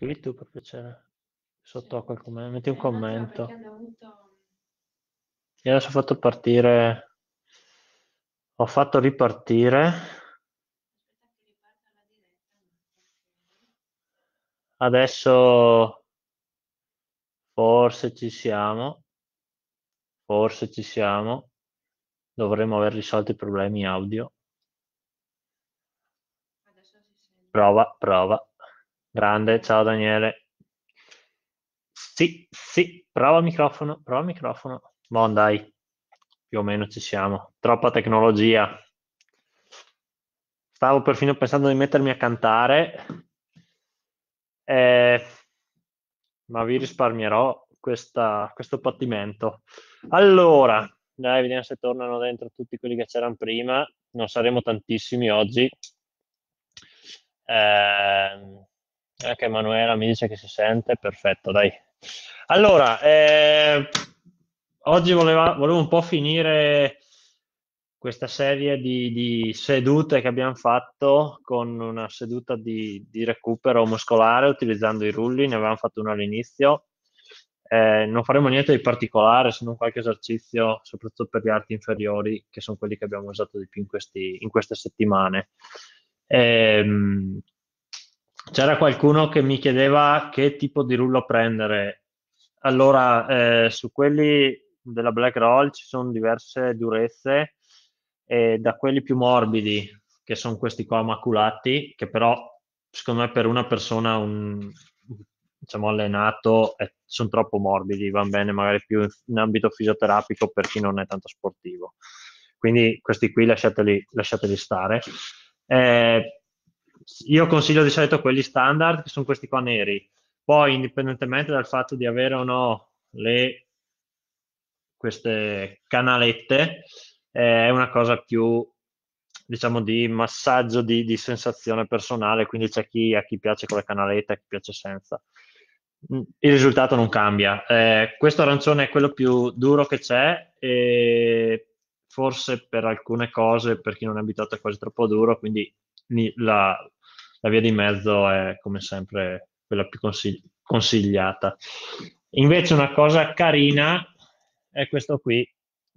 Scrivi tu per piacere, sotto a quel commento, metti un eh, commento. Io adesso ho fatto partire, ho fatto ripartire. Adesso forse ci siamo, forse ci siamo, dovremmo aver risolto i problemi audio. Prova, prova. Grande, ciao Daniele. Sì, sì, prova il microfono, prova il microfono. Buon dai, più o meno ci siamo. Troppa tecnologia. Stavo perfino pensando di mettermi a cantare, eh, ma vi risparmierò questa, questo pattimento. Allora, dai, vediamo se tornano dentro tutti quelli che c'erano prima. Non saremo tantissimi oggi. Eh, anche eh, Emanuela mi dice che si sente, perfetto, dai. Allora, eh, oggi voleva, volevo un po' finire questa serie di, di, sedute che abbiamo fatto con una seduta di, di, recupero muscolare utilizzando i rulli, ne avevamo fatto uno all'inizio. Eh, non faremo niente di particolare se non qualche esercizio, soprattutto per gli arti inferiori, che sono quelli che abbiamo usato di più in, questi, in queste settimane. Eh, c'era qualcuno che mi chiedeva che tipo di rullo prendere. Allora, eh, su quelli della Black Roll ci sono diverse durezze, eh, da quelli più morbidi, che sono questi qua maculati, che però secondo me per una persona un, diciamo, allenato eh, sono troppo morbidi, vanno bene magari più in, in, ambito fisioterapico per chi non è tanto sportivo. Quindi questi qui lasciateli, lasciateli stare. Eh, io consiglio di solito quelli standard, che sono questi qua neri. Poi, indipendentemente dal fatto di avere o no le, queste canalette, eh, è una cosa più, diciamo, di massaggio di, di sensazione personale, quindi c'è chi, a chi piace con le canalette, a chi piace senza. Mm, il risultato non cambia. Eh, questo arancione è quello più duro che c'è e forse per alcune cose, per chi non è abituato è quasi troppo duro, quindi la, la via di mezzo è come sempre quella più consigli- consigliata. Invece una cosa carina è questo qui,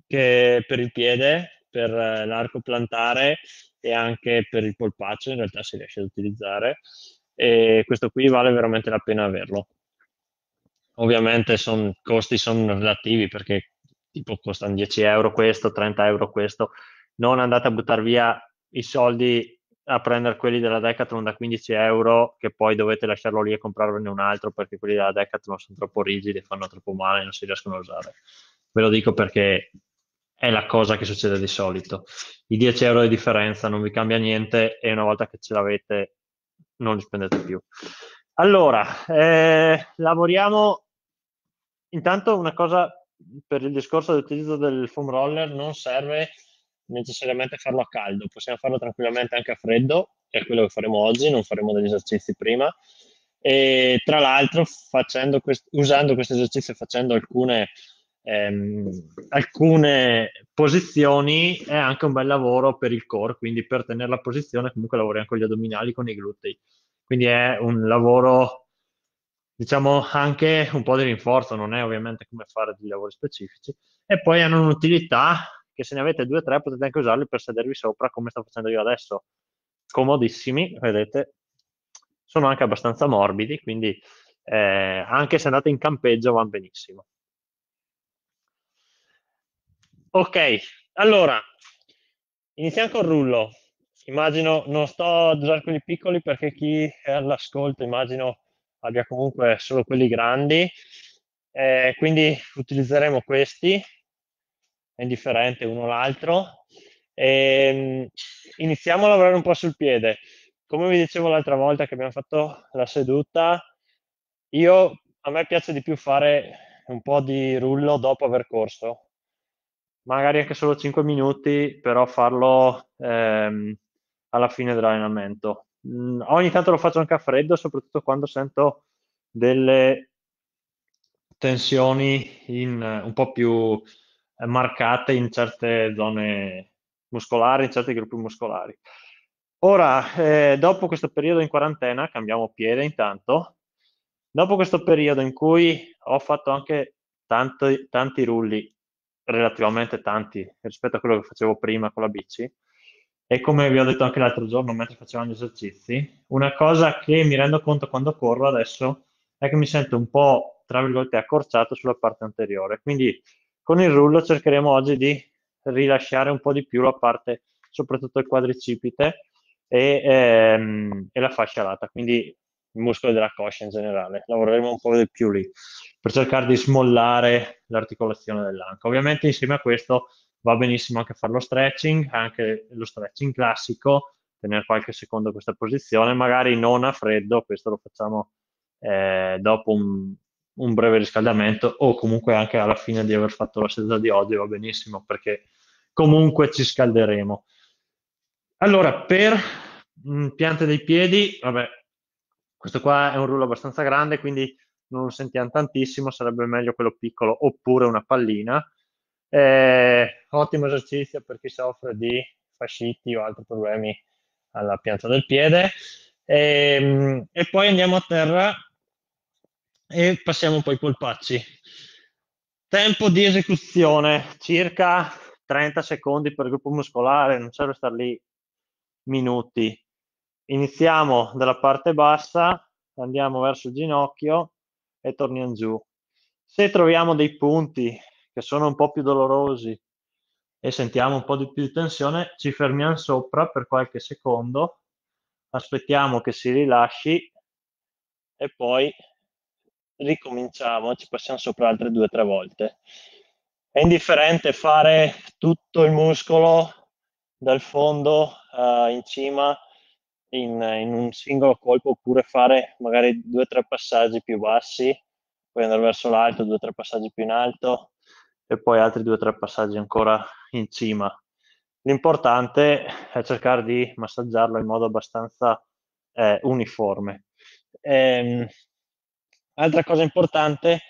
che per il piede, per eh, l'arco plantare e anche per il polpaccio in realtà si riesce ad utilizzare e questo qui vale veramente la pena averlo. Ovviamente i son, costi sono relativi perché tipo costano 10 euro questo, 30 euro questo, non andate a buttare via i soldi a prendere quelli della Decathlon da 15 euro che poi dovete lasciarlo lì e comprarvene un altro perché quelli della Decathlon sono troppo rigidi, e fanno troppo male e non si riescono a usare. Ve lo dico perché è la cosa che succede di solito. I 10 euro di differenza non vi cambia niente e una volta che ce l'avete non li spendete più. Allora, eh, lavoriamo intanto una cosa per il discorso dell'utilizzo del foam roller non serve necessariamente farlo a caldo, possiamo farlo tranquillamente anche a freddo, che è quello che faremo oggi, non faremo degli esercizi prima. E tra l'altro, quest- usando questo esercizio e facendo alcune, ehm, alcune posizioni, è anche un bel lavoro per il core, quindi per tenere la posizione comunque lavoriamo con gli addominali, con i glutei. Quindi è un lavoro diciamo anche un po' di rinforzo, non è ovviamente come fare dei lavori specifici, e poi hanno un'utilità che se ne avete due o tre potete anche usarli per sedervi sopra come sto facendo io adesso. Comodissimi, vedete, sono anche abbastanza morbidi, quindi eh, anche se andate in campeggio va benissimo. Ok, allora, iniziamo col rullo. Immagino, non sto ad usare quelli piccoli perché chi è all'ascolto immagino abbia comunque solo quelli grandi, eh, quindi utilizzeremo questi è indifferente uno o l'altro. E, ehm, iniziamo a lavorare un po' sul piede. Come vi dicevo l'altra volta che abbiamo fatto la seduta, io, a me piace di più fare un po' di rullo dopo aver corso, magari anche solo 5 minuti, però farlo ehm, alla fine dell'allenamento. Mm, ogni tanto lo faccio anche a freddo, soprattutto quando sento delle tensioni in, eh, un po' più eh, marcate in certe zone muscolari, in certi gruppi muscolari. Ora, eh, dopo questo periodo in quarantena, cambiamo piede intanto, dopo questo periodo in cui ho fatto anche tanti, tanti rulli, relativamente tanti rispetto a quello che facevo prima con la bici, e come vi ho detto anche l'altro giorno mentre facevamo gli esercizi, una cosa che mi rendo conto quando corro adesso è che mi sento un po', tra virgolette, accorciato sulla parte anteriore. Quindi con il rullo cercheremo oggi di rilasciare un po' di più la parte, soprattutto il quadricipite e, ehm, e la fascia lata, quindi il muscolo della coscia in generale. Lavoreremo un po' di più lì per cercare di smollare l'articolazione dell'anca. Ovviamente insieme a questo va benissimo anche fare lo stretching, anche lo stretching classico, tenere qualche secondo questa posizione, magari non a freddo, questo lo facciamo eh, dopo un, un breve riscaldamento o comunque anche alla fine di aver fatto la seduta di oggi va benissimo perché comunque ci scalderemo. Allora, per mh, mm, piante dei piedi, vabbè, questo qua è un rullo abbastanza grande, quindi non lo sentiamo tantissimo, sarebbe meglio quello piccolo oppure una pallina. Eh, ottimo esercizio per chi soffre di fasciti o altri problemi alla pianta del piede. E, ehm, e poi andiamo a terra e passiamo poi ai polpacci. Tempo di esecuzione, circa 30 secondi per gruppo muscolare, non serve stare lì minuti. Iniziamo dalla parte bassa, andiamo verso il ginocchio e torniamo giù. Se troviamo dei punti che sono un po' più dolorosi e sentiamo un po' di più di tensione, ci fermiamo sopra per qualche secondo, aspettiamo che si rilasci e poi ricominciamo, ci passiamo sopra altre due o tre volte. È indifferente fare tutto il muscolo dal fondo uh, in cima in, in, un singolo colpo oppure fare magari due o tre passaggi più bassi, poi andare verso l'alto, due o tre passaggi più in alto e poi altri due o tre passaggi ancora in cima. L'importante è cercare di massaggiarlo in modo abbastanza eh, uniforme. Ehm, Altra cosa importante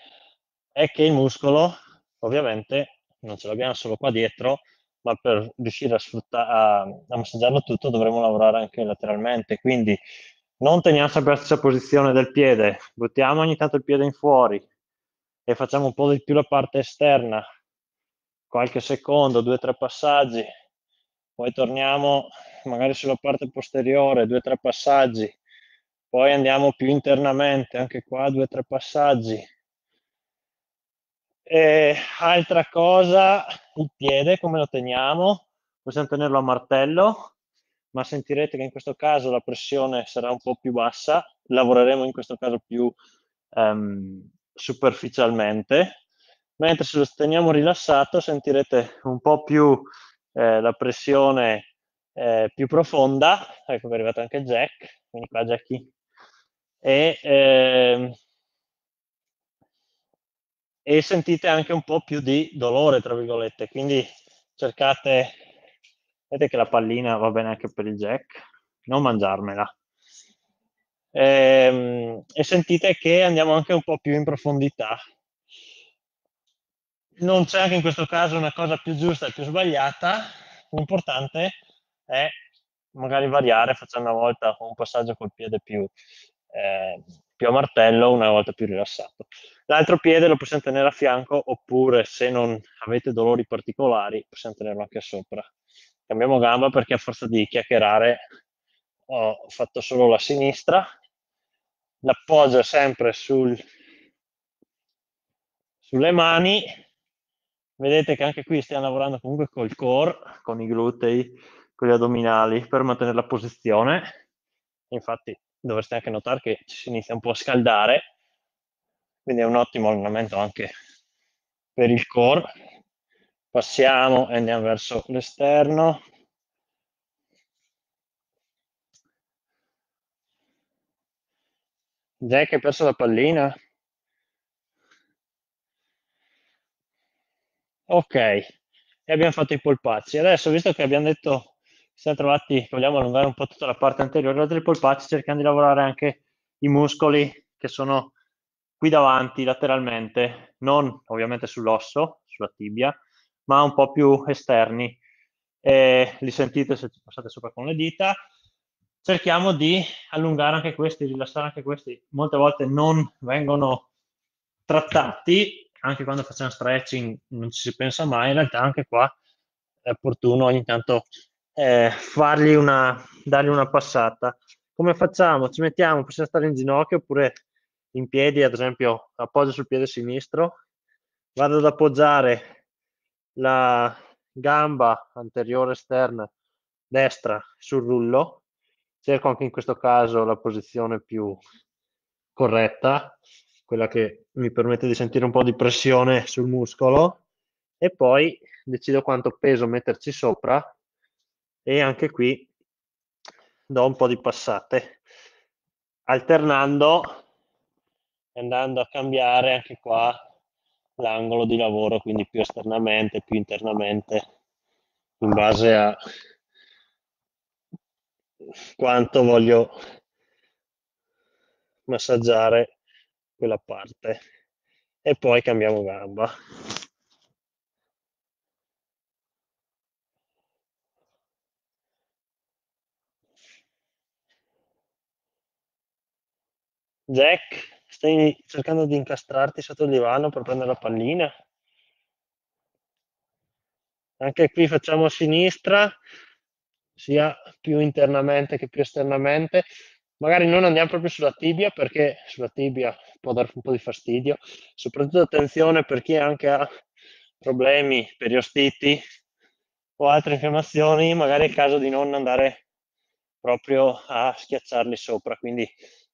è che il muscolo, ovviamente, non ce l'abbiamo solo qua dietro, ma per riuscire a, sfrutta- a, a massaggiarlo tutto dovremo lavorare anche lateralmente. Quindi non teniamo sempre la stessa posizione del piede, buttiamo ogni tanto il piede in fuori e facciamo un po' di più la parte esterna, qualche secondo, due o tre passaggi, poi torniamo magari sulla parte posteriore, due o tre passaggi, poi andiamo più internamente, anche qua due o tre passaggi. E altra cosa, il piede, come lo teniamo? Possiamo tenerlo a martello, ma sentirete che in questo caso la pressione sarà un po' più bassa, lavoreremo in questo caso più um, superficialmente, mentre se lo teniamo rilassato sentirete un po' più eh, la pressione eh, più profonda, ecco è arrivato anche Jack, quindi qua Jackie e, eh, e sentite anche un po' più di dolore, tra virgolette. Quindi cercate, vedete che la pallina va bene anche per il jack, non mangiarmela. E, ehm, e sentite che andiamo anche un po' più in profondità. Non c'è anche in questo caso una cosa più giusta e più sbagliata, l'importante è magari variare, facendo una volta un passaggio col piede più eh, più a martello, una volta più rilassato. L'altro piede lo possiamo tenere a fianco oppure se non avete dolori particolari possiamo tenerlo anche sopra. Cambiamo gamba perché a forza di chiacchierare ho fatto solo la sinistra. L'appoggio sempre sul, sulle mani. Vedete che anche qui stiamo lavorando comunque col core, con i glutei, con gli addominali per mantenere la posizione. Infatti dovreste anche notare che si inizia un po' a scaldare, quindi è un ottimo allenamento anche per il core. Passiamo e andiamo verso l'esterno. Jack hai perso la pallina? Ok, e abbiamo fatto i polpacci. Adesso, visto che abbiamo detto siamo trovati vogliamo allungare un po' tutta la parte anteriore della triple patch cercando di lavorare anche i muscoli che sono qui davanti lateralmente, non ovviamente sull'osso, sulla tibia, ma un po' più esterni. Eh, li sentite se ci passate sopra con le dita. Cerchiamo di allungare anche questi, rilassare anche questi. Molte volte non vengono trattati, anche quando facciamo stretching non ci si pensa mai, in realtà anche qua è opportuno ogni tanto eh, fargli una, dargli una passata. Come facciamo? Ci mettiamo, possiamo stare in ginocchio oppure in piedi, ad esempio appoggio sul piede sinistro, vado ad appoggiare la gamba anteriore esterna destra sul rullo, cerco anche in questo caso la posizione più corretta, quella che mi permette di sentire un po' di pressione sul muscolo e poi decido quanto peso metterci sopra e anche qui do un po' di passate alternando e andando a cambiare anche qua l'angolo di lavoro quindi più esternamente più internamente in base a quanto voglio massaggiare quella parte e poi cambiamo gamba Jack, stai cercando di incastrarti sotto il divano per prendere la pallina? Anche qui facciamo a sinistra, sia più internamente che più esternamente. Magari non andiamo proprio sulla tibia perché sulla tibia può dare un po' di fastidio. Soprattutto attenzione per chi anche ha problemi periostiti o altre infiammazioni, magari è il caso di non andare proprio a schiacciarli sopra. Quindi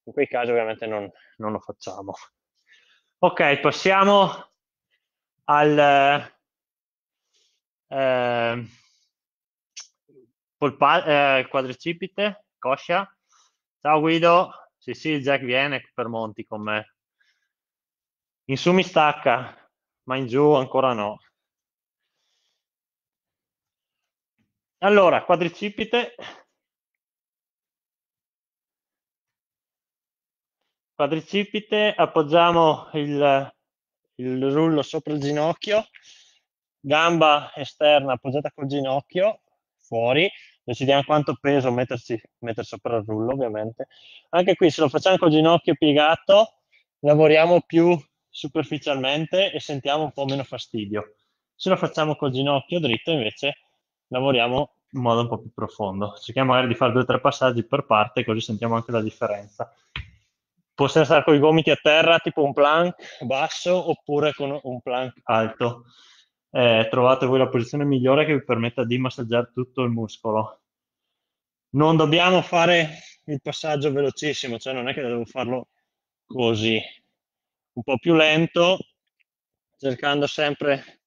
in quei casi ovviamente non, non lo facciamo. Ok, passiamo al eh, polpa, eh, quadricipite, coscia. Ciao Guido, sì sì, Jack viene per Monti con me. In su mi stacca, ma in giù ancora no. Allora, quadricipite, quadricipite, appoggiamo il, il rullo sopra il ginocchio, gamba esterna appoggiata col ginocchio, fuori, decidiamo quanto peso metterci, mettere sopra il rullo ovviamente. Anche qui se lo facciamo col ginocchio piegato, lavoriamo più superficialmente e sentiamo un po' meno fastidio. Se lo facciamo col ginocchio dritto invece lavoriamo in modo un po' più profondo. Cerchiamo magari di fare due o tre passaggi per parte così sentiamo anche la differenza possono stare con i gomiti a terra, tipo un plank basso oppure con un plank alto. Eh, trovate voi la posizione migliore che vi permetta di massaggiare tutto il muscolo. Non dobbiamo fare il passaggio velocissimo, cioè non è che devo farlo così, un po' più lento, cercando sempre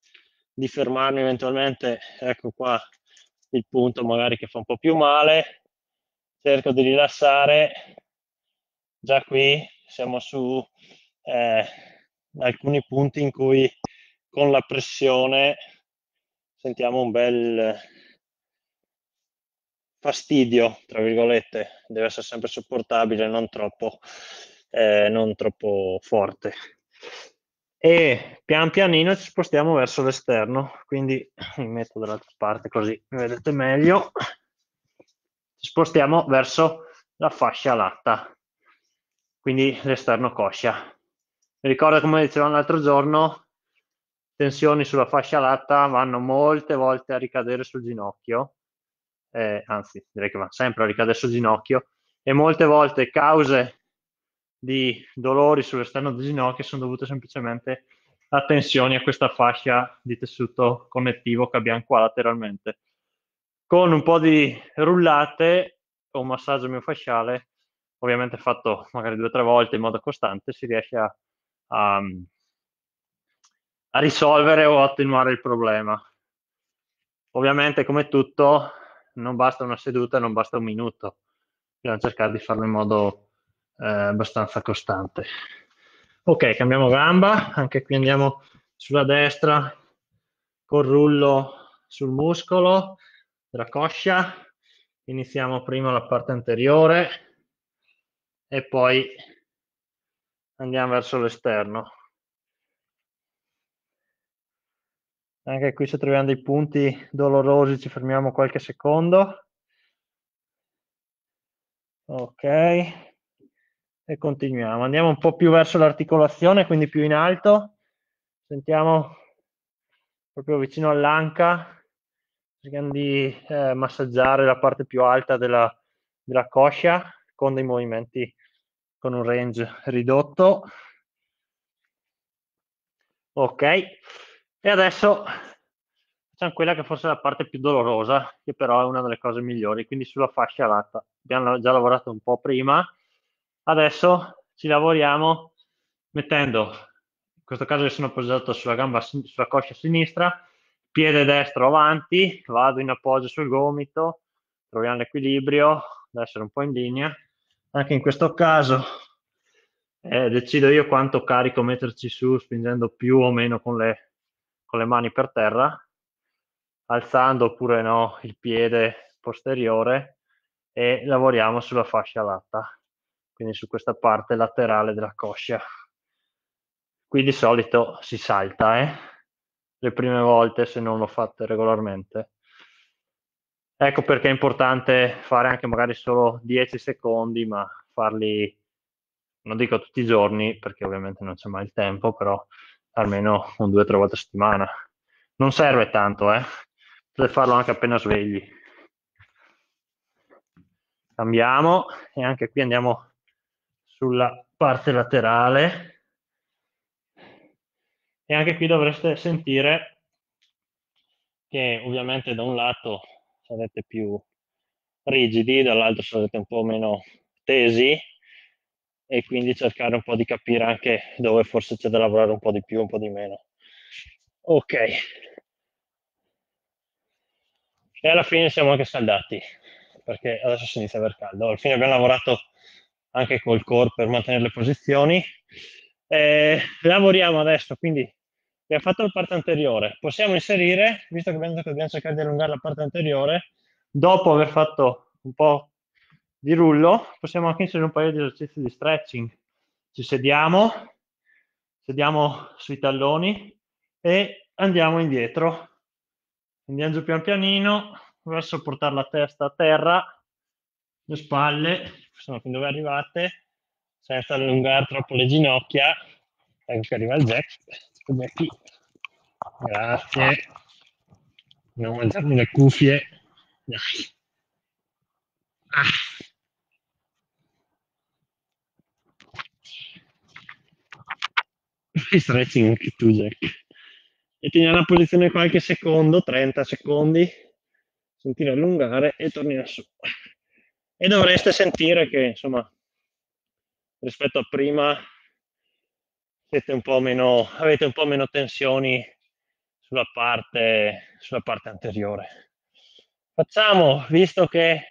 di fermarmi eventualmente, ecco qua il punto magari che fa un po' più male, cerco di rilassare già qui siamo su eh, alcuni punti in cui con la pressione sentiamo un bel fastidio, tra virgolette, deve essere sempre sopportabile, non troppo, eh, non troppo forte. E pian pianino ci spostiamo verso l'esterno, quindi mi metto dall'altra parte così vedete meglio, ci spostiamo verso la fascia latta quindi l'esterno coscia. Ricorda come dicevamo l'altro giorno, tensioni sulla fascia latta vanno molte volte a ricadere sul ginocchio, eh, anzi direi che va sempre a ricadere sul ginocchio, e molte volte cause di dolori sull'esterno del ginocchio sono dovute semplicemente a tensioni a questa fascia di tessuto connettivo che abbiamo qua lateralmente. Con un po' di rullate o massaggio miofasciale ovviamente fatto magari due o tre volte in modo costante, si riesce a, a, mm, a risolvere o attenuare il problema. Ovviamente, come tutto, non basta una seduta, non basta un minuto, bisogna cercare di farlo in modo eh, abbastanza costante. Ok, cambiamo gamba, anche qui andiamo sulla destra col rullo sul muscolo della coscia, iniziamo prima la parte anteriore, e poi andiamo verso l'esterno. Anche qui se troviamo dei punti dolorosi ci fermiamo qualche secondo. Ok, e continuiamo. Andiamo un po' più verso l'articolazione, quindi più in alto. Sentiamo proprio vicino all'anca, cercando di eh, massaggiare la parte più alta della, della coscia con dei movimenti con un range ridotto. Ok, e adesso facciamo quella che forse è la parte più dolorosa, che però è una delle cose migliori, quindi sulla fascia latta. Abbiamo già lavorato un po' prima, adesso ci lavoriamo mettendo, in questo caso io sono appoggiato sulla gamba, sulla coscia sinistra, piede destro avanti, vado in appoggio sul gomito, troviamo l'equilibrio, ad essere un po' in linea, anche in questo caso eh, decido io quanto carico metterci su spingendo più o meno con le, con le mani per terra, alzando oppure no il piede posteriore e lavoriamo sulla fascia latta, quindi su questa parte laterale della coscia. Qui di solito si salta, eh? le prime volte se non lo fate regolarmente Ecco perché è importante fare anche magari solo 10 secondi, ma farli, non dico tutti i giorni, perché ovviamente non c'è mai il tempo, però almeno un 2-3 volte a settimana. Non serve tanto, eh? Potete farlo anche appena svegli. Cambiamo e anche qui andiamo sulla parte laterale e anche qui dovreste sentire che ovviamente da un lato sarete più rigidi, dall'altro sarete un po' meno tesi e quindi cercare un po' di capire anche dove forse c'è da lavorare un po' di più, un po' di meno. Ok. E alla fine siamo anche scaldati, perché adesso si inizia a aver caldo. Alla fine abbiamo lavorato anche col core per mantenere le posizioni. Eh, lavoriamo adesso quindi abbiamo fatto la parte anteriore, possiamo inserire, visto che abbiamo detto che dobbiamo cercare di allungare la parte anteriore, dopo aver fatto un po' di rullo, possiamo anche inserire un paio di esercizi di stretching. Ci sediamo, sediamo sui talloni e andiamo indietro. Andiamo giù pian pianino, verso portare la testa a terra, le spalle, sono fin dove arrivate, senza allungare troppo le ginocchia, ecco che arriva il jack, come qui. Grazie. Devo mangiarmi le cuffie. Ah. Fai stretching anche tu, Jack. E tieni la posizione qualche secondo, 30 secondi. Sentire allungare e torni su. E dovreste sentire che, insomma, rispetto a prima siete un po' meno, avete un po' meno tensioni sulla parte, sulla parte anteriore. Facciamo, visto che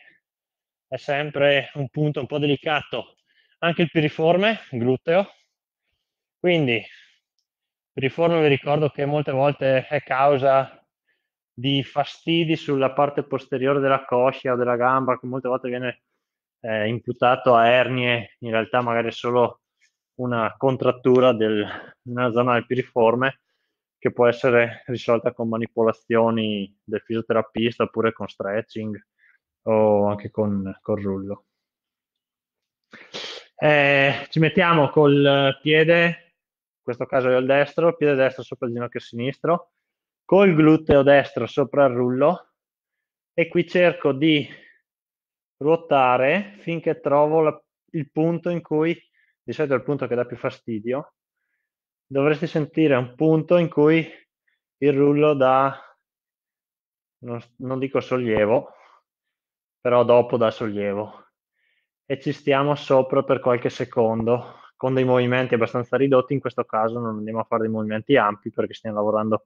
è sempre un punto un po' delicato, anche il piriforme, gluteo. Quindi, il piriforme vi ricordo che molte volte è causa di fastidi sulla parte posteriore della coscia o della gamba, che molte volte viene eh, imputato a ernie, in realtà magari è solo una contrattura del, nella zona del piriforme, che può essere risolta con manipolazioni del fisioterapista oppure con stretching o anche con, con rullo. Eh, ci mettiamo col piede, in questo caso è il destro, il piede destro sopra il ginocchio sinistro, col gluteo destro sopra il rullo e qui cerco di ruotare finché trovo la, il punto in cui, di solito è il punto che dà più fastidio, dovresti sentire un punto in cui il rullo dà, non, non dico sollievo, però dopo dà sollievo e ci stiamo sopra per qualche secondo con dei movimenti abbastanza ridotti, in questo caso non andiamo a fare dei movimenti ampi perché stiamo lavorando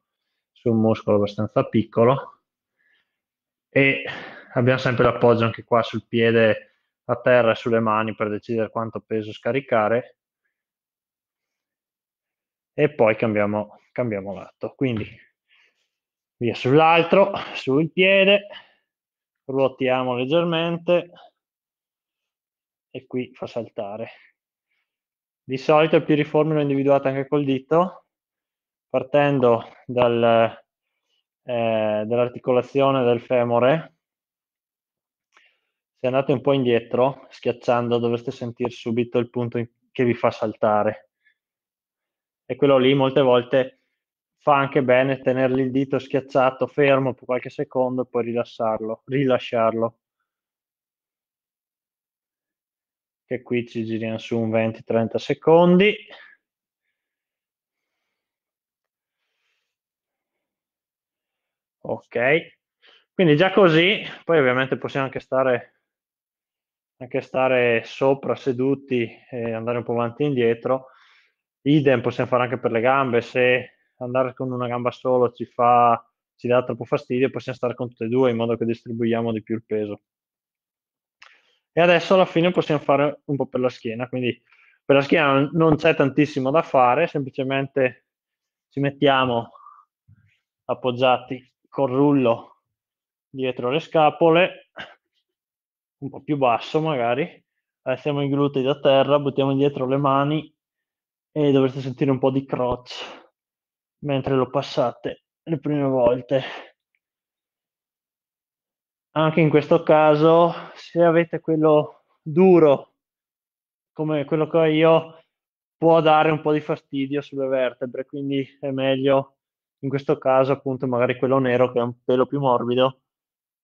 su un muscolo abbastanza piccolo e abbiamo sempre l'appoggio anche qua sul piede a terra e sulle mani per decidere quanto peso scaricare e poi cambiamo, cambiamo l'atto. Quindi via sull'altro, sul piede, ruotiamo leggermente e qui fa saltare. Di solito il piriforme lo individuate anche col dito, partendo dal, eh, dall'articolazione del femore. Se andate un po' indietro, schiacciando, dovreste sentire subito il punto che vi fa saltare e quello lì molte volte fa anche bene tenergli il dito schiacciato fermo per qualche secondo e poi rilassarlo, rilasciarlo. Che qui ci giriamo su un 20-30 secondi. Ok, quindi già così, poi ovviamente possiamo anche stare, anche stare sopra seduti e andare un po' avanti e indietro idem possiamo fare anche per le gambe, se andare con una gamba solo ci, fa, ci dà troppo fastidio, possiamo stare con tutte e due in modo che distribuiamo di più il peso. E adesso alla fine possiamo fare un po' per la schiena, quindi per la schiena non c'è tantissimo da fare, semplicemente ci mettiamo appoggiati col rullo dietro le scapole, un po' più basso magari, alziamo i glutei da terra, buttiamo indietro le mani e dovreste sentire un po' di crotch mentre lo passate le prime volte. Anche in questo caso, se avete quello duro come quello che ho io, può dare un po' di fastidio sulle vertebre, quindi è meglio in questo caso appunto magari quello nero che è un pelo più morbido,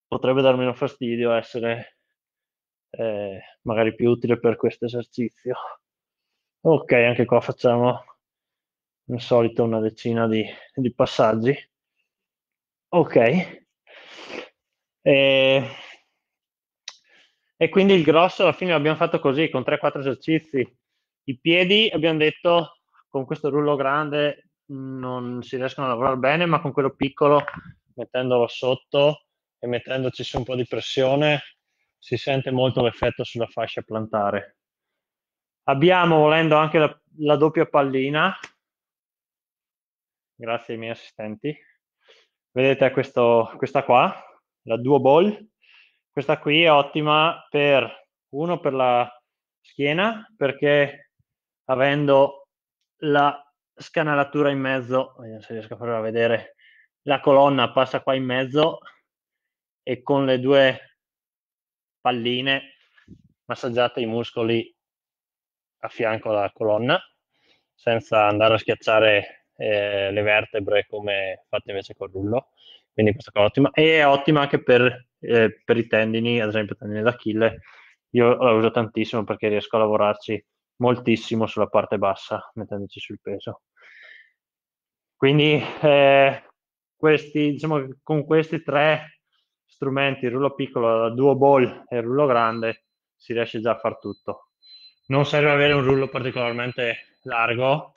potrebbe dar meno fastidio, essere eh, magari più utile per questo esercizio. Ok, anche qua facciamo come solito una decina di, di passaggi. Ok. E, eh, e, quindi il grosso alla fine l'abbiamo fatto così, con 3-4 esercizi. I piedi abbiamo detto con questo rullo grande non si riescono a lavorare bene, ma con quello piccolo, mettendolo sotto e mettendoci su un po' di pressione, si sente molto l'effetto sulla fascia plantare. Abbiamo, volendo, anche la, la doppia pallina. Grazie ai miei assistenti. Vedete questo, questa qua, la Duo Ball. Questa qui è ottima per, uno, per la schiena, perché avendo la scanalatura in mezzo, vediamo se riesco a farla vedere, la colonna passa qua in mezzo e con le due palline massaggiate i muscoli a fianco alla colonna senza andare a schiacciare eh, le vertebre come fatto invece col rullo. Quindi questa cosa è ottima. E è ottima anche per, eh, per i tendini, ad esempio tendini d'Achille. Io la uso tantissimo perché riesco a lavorarci moltissimo sulla parte bassa, mettendoci sul peso. Quindi eh, questi, diciamo, con questi tre strumenti, il rullo piccolo, il duo ball e il rullo grande, si riesce già a far tutto. Non serve avere un rullo particolarmente largo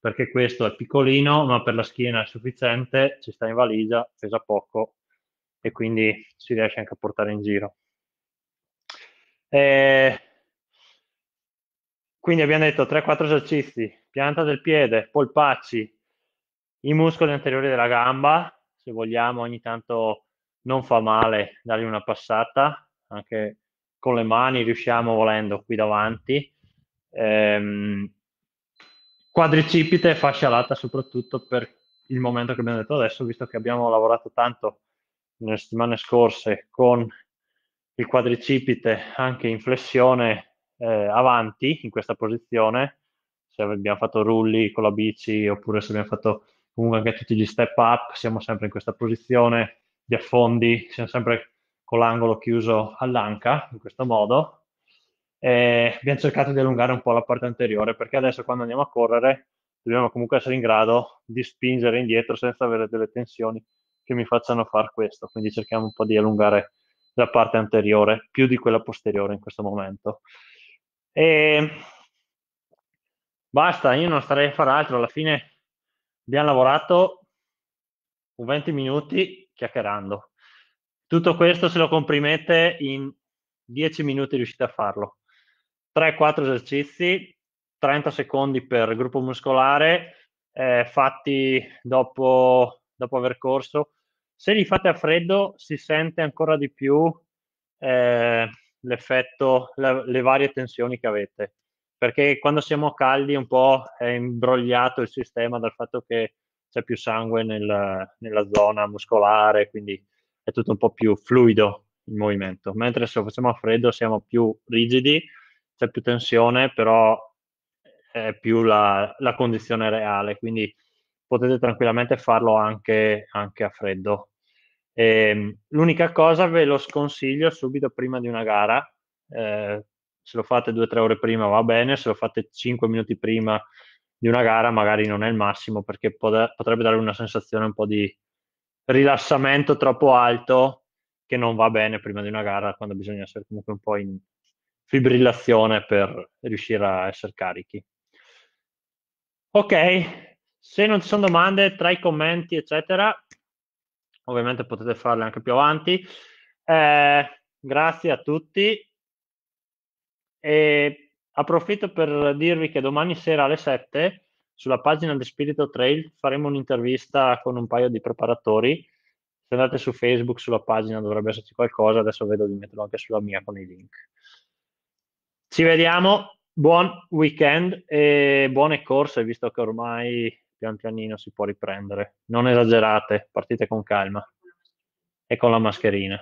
perché questo è piccolino ma per la schiena è sufficiente, ci sta in valigia, pesa poco e quindi si riesce anche a portare in giro. E quindi abbiamo detto 3-4 esercizi, pianta del piede, polpacci, i muscoli anteriori della gamba, se vogliamo ogni tanto non fa male dargli una passata, anche con le mani riusciamo volendo qui davanti, Ehm, quadricipite e fascia alata soprattutto per il momento che abbiamo detto adesso, visto che abbiamo lavorato tanto nelle settimane scorse con il quadricipite anche in flessione eh, avanti in questa posizione, se abbiamo fatto rulli con la bici oppure se abbiamo fatto comunque anche tutti gli step up, siamo sempre in questa posizione, gli affondi, siamo sempre con l'angolo chiuso all'anca in questo modo eh, abbiamo cercato di allungare un po' la parte anteriore perché adesso quando andiamo a correre dobbiamo comunque essere in grado di spingere indietro senza avere delle tensioni che mi facciano fare questo. Quindi cerchiamo un po' di allungare la parte anteriore più di quella posteriore in questo momento. E basta, io non starei a fare altro. Alla fine abbiamo lavorato 20 minuti chiacchierando. Tutto questo se lo comprimete in 10 minuti riuscite a farlo. 3-4 esercizi, 30 secondi per gruppo muscolare, eh, fatti dopo, dopo, aver corso. Se li fate a freddo si sente ancora di più eh, l'effetto, le, le varie tensioni che avete, perché quando siamo caldi un po' è imbrogliato il sistema dal fatto che c'è più sangue nel, nella zona muscolare, quindi è tutto un po' più fluido il movimento, mentre se lo facciamo a freddo siamo più rigidi c'è più tensione, però è più la, la condizione reale, quindi potete tranquillamente farlo anche, anche a freddo. E, ehm, l'unica cosa ve lo sconsiglio subito prima di una gara, eh, se lo fate 2-3 ore prima va bene, se lo fate 5 minuti prima di una gara magari non è il massimo perché pot- potrebbe dare una sensazione un po' di rilassamento troppo alto che non va bene prima di una gara quando bisogna essere comunque un po' in, fibrillazione per riuscire a essere carichi. Ok, se non ci sono domande tra i commenti, eccetera, ovviamente potete farle anche più avanti. Eh, grazie a tutti e approfitto per dirvi che domani sera alle 7 sulla pagina di Spirito Trail faremo un'intervista con un paio di preparatori. Se andate su Facebook, sulla pagina dovrebbe esserci qualcosa, adesso vedo di metterlo anche sulla mia con i link. Ci vediamo, buon weekend e buone corse, visto che ormai pian pianino si può riprendere. Non esagerate, partite con calma e con la mascherina.